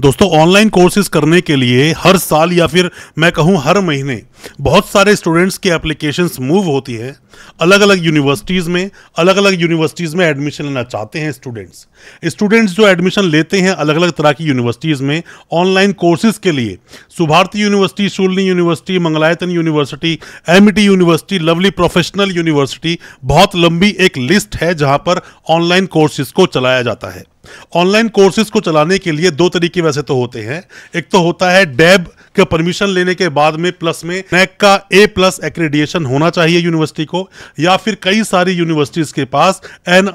दोस्तों online courses करने के लिए हर साल या फिर मैं कहूँ हर महीने बहुत सारे स्टूडेंट्स की एप्लीकेशंस मूव होती है अलग अलग यूनिवर्सिटीज़ में अलग अलग यूनिवर्सिटीज़ में एडमिशन लेना चाहते हैं स्टूडेंट्स स्टूडेंट्स जो एडमिशन लेते हैं अलग अलग तरह की यूनिवर्सिटीज़ में ऑनलाइन कोर्सेज के लिए Subharti university Shoolini university Mangalayatan university M university Lovely Professional University बहुत लंबी एक लिस्ट है जहाँ पर ऑनलाइन कोर्सेज को चलाया जाता है ऑनलाइन कोर्सेज को चलाने के लिए दो तरीके वैसे तो होते हैं एक तो होता है डेब का परमिशन लेने के बाद में प्लस में नैक का ए प्लस एक्रेडिएशन होना चाहिए यूनिवर्सिटी को या फिर कई सारी यूनिवर्सिटीज के पास एन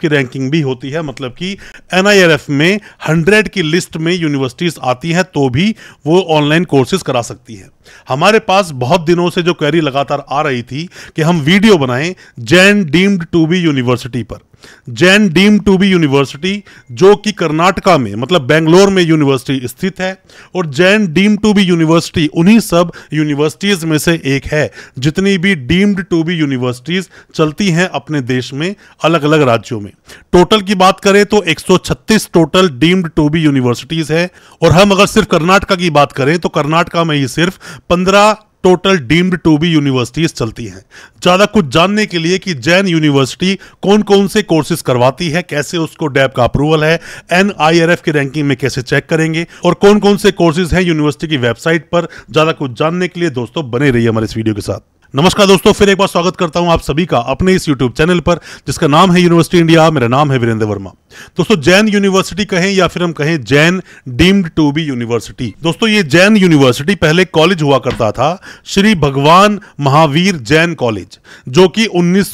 की रैंकिंग भी होती है मतलब कि एन में हंड्रेड की लिस्ट में यूनिवर्सिटीज आती हैं तो भी वो ऑनलाइन कोर्सेज करा सकती हैं हमारे पास बहुत दिनों से जो क्वेरी लगातार आ रही थी कि हम वीडियो बनाएं Jain deemed to be university पर Jain deem to be university जो कि कर्नाटका में मतलब बेंगलोर में यूनिवर्सिटी स्थित है और Jain deem to be university उन्हीं सब यूनिवर्सिटीज़ में से एक है जितनी भी डीम्ड टू बी यूनिवर्सिटीज़ चलती हैं अपने देश में अलग अलग राज्यों में टोटल की बात करें तो 136 total deemed to be universities है और हम अगर सिर्फ कर्नाटका की बात करें तो कर्नाटका में ही सिर्फ पंद्रह total deemed to be universities चलती हैं ज़्यादा कुछ जानने के लिए कि जैन यूनिवर्सिटी कौन कौन से कोर्सेज करवाती है कैसे उसको डैब का अप्रूवल है एन की रैंकिंग में कैसे चेक करेंगे और कौन कौन से कोर्सेज हैं यूनिवर्सिटी की वेबसाइट पर ज़्यादा कुछ जानने के लिए दोस्तों बने रहिए हमारे इस वीडियो के साथ नमस्कार दोस्तों फिर एक बार स्वागत करता हूं आप सभी का अपने इस यूट्यूब चैनल पर जिसका नाम है यूनिवर्सिटी इंडिया मेरा नाम है वीरेंद्र वर्मा दोस्तों जैन यूनिवर्सिटी कहें या फिर हम कहें Jain deemed to be university दोस्तों ये जैन यूनिवर्सिटी पहले कॉलेज हुआ करता था श्री भगवान महावीर जैन कॉलेज जो कि उन्नीस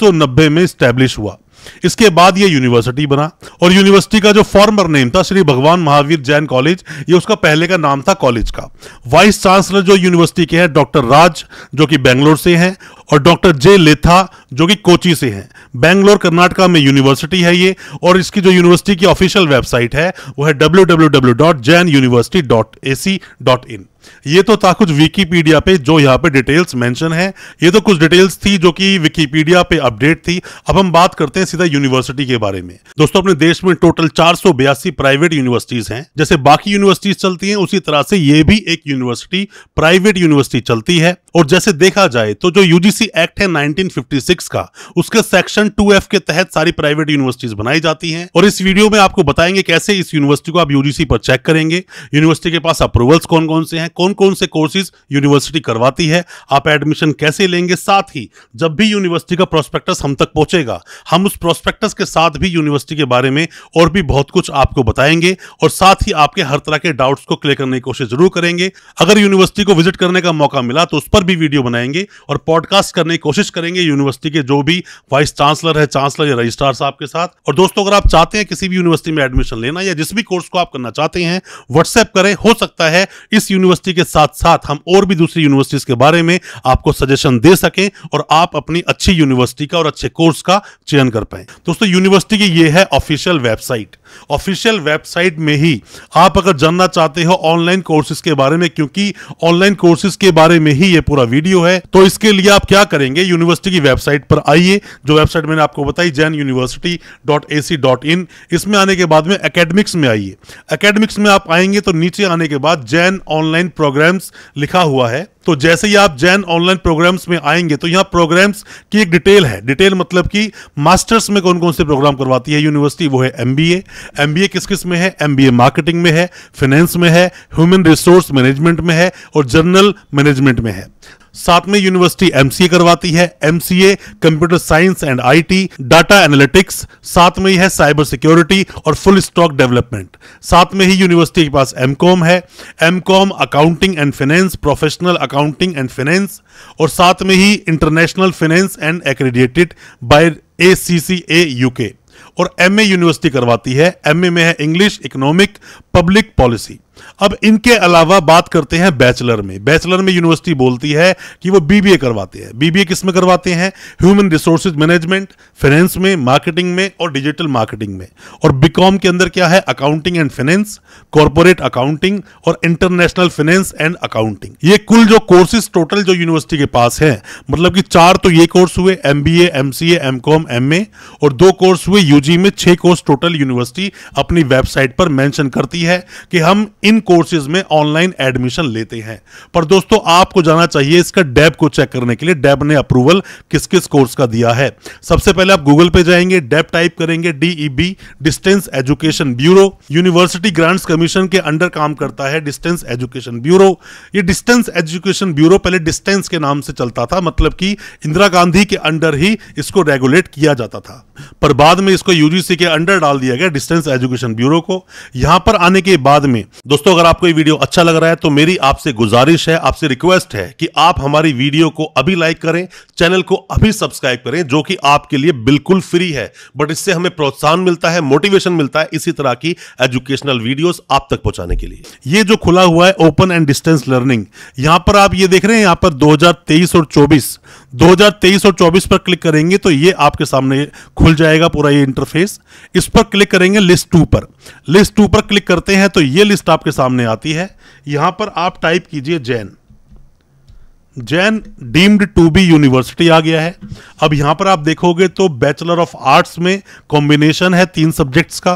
में स्टैब्लिश हुआ इसके बाद ये यूनिवर्सिटी बना और यूनिवर्सिटी का जो फॉर्मर नेम था श्री भगवान महावीर जैन कॉलेज ये उसका पहले का नाम था कॉलेज का वाइस चांसलर जो यूनिवर्सिटी के हैं डॉक्टर राज जो कि बेंगलोर से हैं और डॉक्टर जे लेथा जो कि कोची से हैं बेंगलोर कर्नाटका में यूनिवर्सिटी है ये और इसकी जो यूनिवर्सिटी की ऑफिशियल वेबसाइट है वो है W W W dot Jain university dot A C dot in ये तो था कुछ विकीपीडिया पे जो यहाँ पे डिटेल्स मेंशन है ये तो कुछ डिटेल्स थी जो कि विकीपीडिया पे अपडेट थी अब हम बात करते हैं सीधा यूनिवर्सिटी के बारे में दोस्तों अपने देश में टोटल चार प्राइवेट यूनिवर्सिटीज हैं जैसे बाकी यूनिवर्सिटीज चलती हैं उसी तरह से ये भी एक यूनिवर्सिटी प्राइवेट यूनिवर्सिटी चलती है और जैसे देखा जाए तो जो यूजीसी एक्ट है नाइनटीन का उसके सेक्शन टू के तहत सारी प्राइवेट यूनिवर्सिटीज बनाई जाती है और इस वीडियो में आपको बताएंगे कैसे इस यूनिवर्सिटी को आप यूजीसी पर चेक करेंगे यूनिवर्सिटी के पास अप्रूवल्स कौन कौन से हैं कौन कौन से कोर्सेज यूनिवर्सिटी करवाती है आप एडमिशन कैसे लेंगे साथ ही जब भी यूनिवर्सिटी का प्रोस्पेक्टस हम तक पहुंचेगा हम उस प्रोस्पेक्टस के साथ भी यूनिवर्सिटी के बारे में और भी बहुत कुछ आपको बताएंगे और साथ ही आपके हर तरह के डाउट्स को क्लियर करने की कोशिश जरूर करेंगे अगर यूनिवर्सिटी को विजिट करने का मौका मिला तो उस पर भी वीडियो बनाएंगे और पॉडकास्ट करने की कोशिश करेंगे यूनिवर्सिटी के जो भी वाइस चांसलर है चांसलर या रजिस्ट्रार साहब के साथ और दोस्तों अगर आप चाहते हैं किसी भी यूनिवर्सिटी में एडमिशन लेना या जिस भी कोर्स को आप करना चाहते हैं व्हाट्सएप करें हो सकता है इस यूनिवर्सिटी यूनिवर्सिटी के साथ साथ हम और भी दूसरी यूनिवर्सिटीज़ के बारे में आपको सजेशन दे सकें और आप अपनी अच्छी यूनिवर्सिटी का और अच्छे कोर्स का चयन कर पाए दोस्तों यूनिवर्सिटी की यह है ऑफिशियल वेबसाइट ऑफिशियल वेबसाइट में ही आप अगर जानना चाहते हो ऑनलाइन कोर्सेज के बारे में क्योंकि ऑनलाइन कोर्सेज के बारे में ही ये पूरा वीडियो है तो इसके लिए आप क्या करेंगे यूनिवर्सिटी की वेबसाइट पर आइए जो वेबसाइट मैंने आपको बताई Jain university dot A C dot in इसमें आने के बाद में अकेडमिक्स में आइए अकेडमिक्स में आप आएंगे तो नीचे आने के बाद जैन ऑनलाइन प्रोग्राम्स लिखा हुआ है तो जैसे ही आप जैन ऑनलाइन प्रोग्राम्स में आएंगे तो यहाँ प्रोग्राम्स की एक डिटेल है डिटेल मतलब कि मास्टर्स में कौन कौन से प्रोग्राम करवाती है यूनिवर्सिटी वो है एमबीए एमबीए किस किस में है एमबीए मार्केटिंग में है फाइनेंस में है ह्यूमन रिसोर्स मैनेजमेंट में है और जर्नल मैनेजमेंट में है साथ में यूनिवर्सिटी एमसीए करवाती है MCA computer science and IT data analytics साथ में ही है साइबर सिक्योरिटी और फुल स्टॉक डेवलपमेंट साथ में ही यूनिवर्सिटी के पास एमकॉम है M Com accounting and finance professional accounting and finance और साथ में ही international finance and accredited by A C C A UK और एमए यूनिवर्सिटी करवाती है एमए में है इंग्लिश इकोनॉमिक पब्लिक पॉलिसी अब इनके अलावा बात करते हैं बैचलर में बैचलर में यूनिवर्सिटी बोलती है कि वो बीबीए करवाते हैं बीबीए किस में करवाते हैं ह्यूमन रिसोर्सेज मैनेजमेंट फाइनेंस में मार्केटिंग में और डिजिटल मार्केटिंग में और बीकॉम के अंदर क्या है accounting and finance corporate accounting और इंटरनेशनल फाइनेंस एंड अकाउंटिंग ये कुल जो कोर्सेज टोटल जो यूनिवर्सिटी के पास है मतलब कि चार तो ये कोर्स हुए M B M C M M com A और दो कोर्स हुए यूजी में छह कोर्स टोटल यूनिवर्सिटी अपनी वेबसाइट पर मैंशन करती है कि हम इन कोर्सेज में ऑनलाइन एडमिशन लेते हैं पर दोस्तों आपको जाना चाहिए इसका डेब को चेक करने के लिए डेब ने अप्रूवल किस किस कोर्स का दिया है सबसे पहले आप गूगल पे जाएंगे डेब टाइप करेंगे DEB distance education bureau university grants commission के अंडर काम करता है डिस्टेंस एजुकेशन ब्यूरो ये डिस्टेंस एजुकेशन ब्यूरो पहले डिस्टेंस के नाम से चलता था मतलब कि इंदिरा गांधी के अंडर ही इसको रेगुलेट किया जाता था पर बाद में इसको यूजीसी के अंडर डाल दिया गया डिस्टेंस एजुकेशन ब्यूरो को यहां पर आने के बाद में दोस्तों अगर आपको ये वीडियो अच्छा लग रहा है तो मेरी आपसे गुजारिश है आपसे रिक्वेस्ट है कि आप हमारी वीडियो को अभी लाइक करें चैनल को अभी सब्सक्राइब करें जो कि आपके लिए बिल्कुल फ्री है बट इससे हमें प्रोत्साहन मिलता है मोटिवेशन मिलता है इसी तरह की एजुकेशनल वीडियोस आप तक पहुंचाने के लिए ये जो खुला हुआ है ओपन एंड डिस्टेंस लर्निंग यहां पर आप ये देख रहे हैं यहां पर दो और चौबीस दो और चौबीस पर क्लिक करेंगे तो ये आपके सामने खुल जाएगा पूरा ये इंटरफेस इस पर क्लिक करेंगे लिस्ट टू पर लिस्ट ऊपर क्लिक करते हैं तो ये लिस्ट आपके सामने आती है यहाँ पर आप टाइप कीजिए Jain Jain deemed to be university आ गया है अब यहाँ पर आप देखोगे तो बैचलर ऑफ आर्ट्स में कॉम्बिनेशन है तीन सब्जेक्ट्स का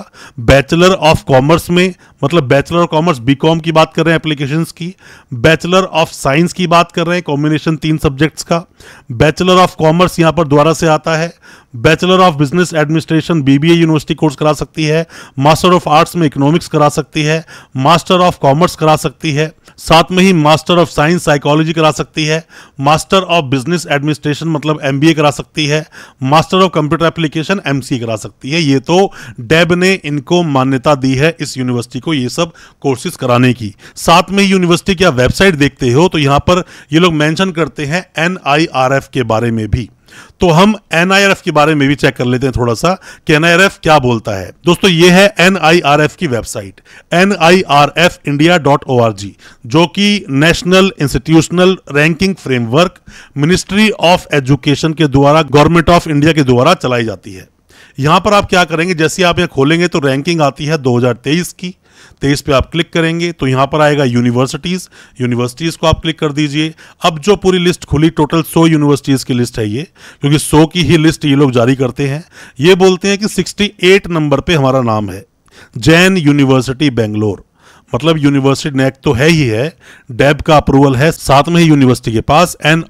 बैचलर ऑफ कॉमर्स में मतलब बैचलर ऑफ कॉमर्स बीकॉम की बात कर रहे हैं एप्लीकेशन की बैचलर ऑफ साइंस की बात कर रहे हैं कॉम्बिनेशन तीन सब्जेक्ट्स का बैचलर ऑफ कॉमर्स यहाँ पर दोबारा से आता है bachelor of business administration BBA university course करा सकती है मास्टर ऑफ आर्ट्स में इकोनॉमिक्स करा सकती है मास्टर ऑफ कॉमर्स करा सकती है साथ में ही मास्टर ऑफ साइंस साइकोलॉजी करा सकती है मास्टर ऑफ बिजनेस एडमिनिस्ट्रेशन मतलब एम करा सकती है master of computer application M करा सकती है ये तो डेब ने इनको मान्यता दी है इस यूनिवर्सिटी को ये सब कोर्सेज कराने की साथ में यूनिवर्सिटी की आप वेबसाइट देखते हो तो यहाँ पर ये लोग मैंशन करते हैं एन के बारे में भी तो हम एन के बारे में भी चेक कर लेते हैं थोड़ा सा कि एन क्या बोलता है दोस्तों ये है एन की वेबसाइट एन जो कि national institutional ranking framework ministry of education के द्वारा गवर्नमेंट ऑफ इंडिया के द्वारा चलाई जाती है यहाँ पर आप क्या करेंगे जैसे आप यहाँ खोलेंगे तो रैंकिंग आती है 2023 की तेईस पे आप क्लिक करेंगे तो यहाँ पर आएगा यूनिवर्सिटीज़ यूनिवर्सिटीज़ को आप क्लिक कर दीजिए अब जो पूरी लिस्ट खुली टोटल 100 यूनिवर्सिटीज़ की लिस्ट है ये क्योंकि 100 की ही लिस्ट ये लोग जारी करते हैं ये बोलते हैं कि सिक्सटी नंबर पर हमारा नाम है जैन यूनिवर्सिटी बेंगलोर मतलब यूनिवर्सिटी नेक तो है ही है डेब का अप्रूवल है साथ में ही यूनिवर्सिटी के पास एन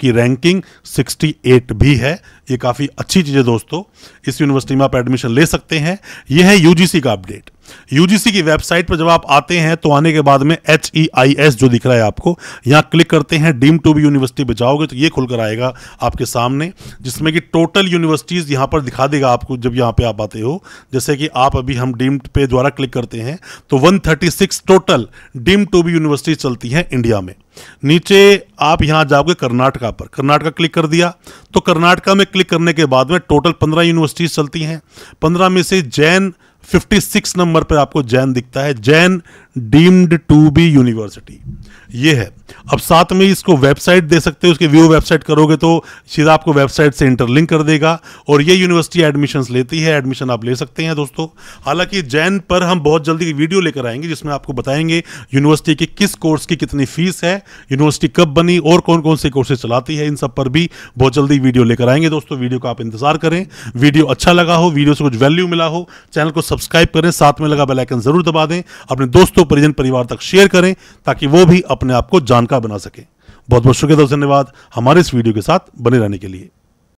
की रैंकिंग 68 भी है ये काफ़ी अच्छी चीज़ है दोस्तों इस यूनिवर्सिटी में आप एडमिशन ले सकते हैं यह है यूजीसी का अपडेट यूजीसी की वेबसाइट पर जब आप आते हैं तो आने के बाद में एच ई आई एस जो दिख रहा है आपको यहाँ क्लिक करते हैं डीम टू बी यूनिवर्सिटी पर जाओगे तो ये खुलकर आएगा आपके सामने जिसमें कि टोटल यूनिवर्सिटीज़ यहाँ पर दिखा देगा आपको जब यहाँ पे आप आते हो जैसे कि आप अभी हम डीम पे द्वारा क्लिक करते हैं तो 136 total deem to be universities चलती हैं इंडिया में नीचे आप यहां जाओगे कर्नाटका पर कर्नाटका क्लिक कर दिया तो कर्नाटका में क्लिक करने के बाद में टोटल पंद्रह यूनिवर्सिटीज़ चलती हैं पंद्रह में से जैन 56 नंबर पर आपको जैन दिखता है Jain deemed to be university ये है अब साथ में इसको वेबसाइट दे सकते हो उसके व्यू वेबसाइट करोगे तो सीधा आपको वेबसाइट से इंटरलिंक कर देगा और ये यूनिवर्सिटी एडमिशंस लेती है एडमिशन आप ले सकते हैं दोस्तों हालांकि जैन पर हम बहुत जल्दी वीडियो लेकर आएंगे जिसमें आपको बताएंगे यूनिवर्सिटी के किस कोर्स की कितनी फीस है यूनिवर्सिटी कब बनी और कौन कौन से कोर्सेज चलाती है इन सब पर भी बहुत जल्दी वीडियो लेकर आएंगे दोस्तों वीडियो का आप इंतजार करें वीडियो अच्छा लगा हो वीडियो से कुछ वैल्यू मिला हो चैनल को सब्सक्राइब करें साथ में लगा बेलाइकन जरूर दबा दें अपने दोस्तों दोस्तों परिजन परिवार तक शेयर करें ताकि वो भी अपने आप को जानकार बना सके बहुत बहुत शुक्रिया दोस्तों धन्यवाद हमारे इस वीडियो के साथ बने रहने के लिए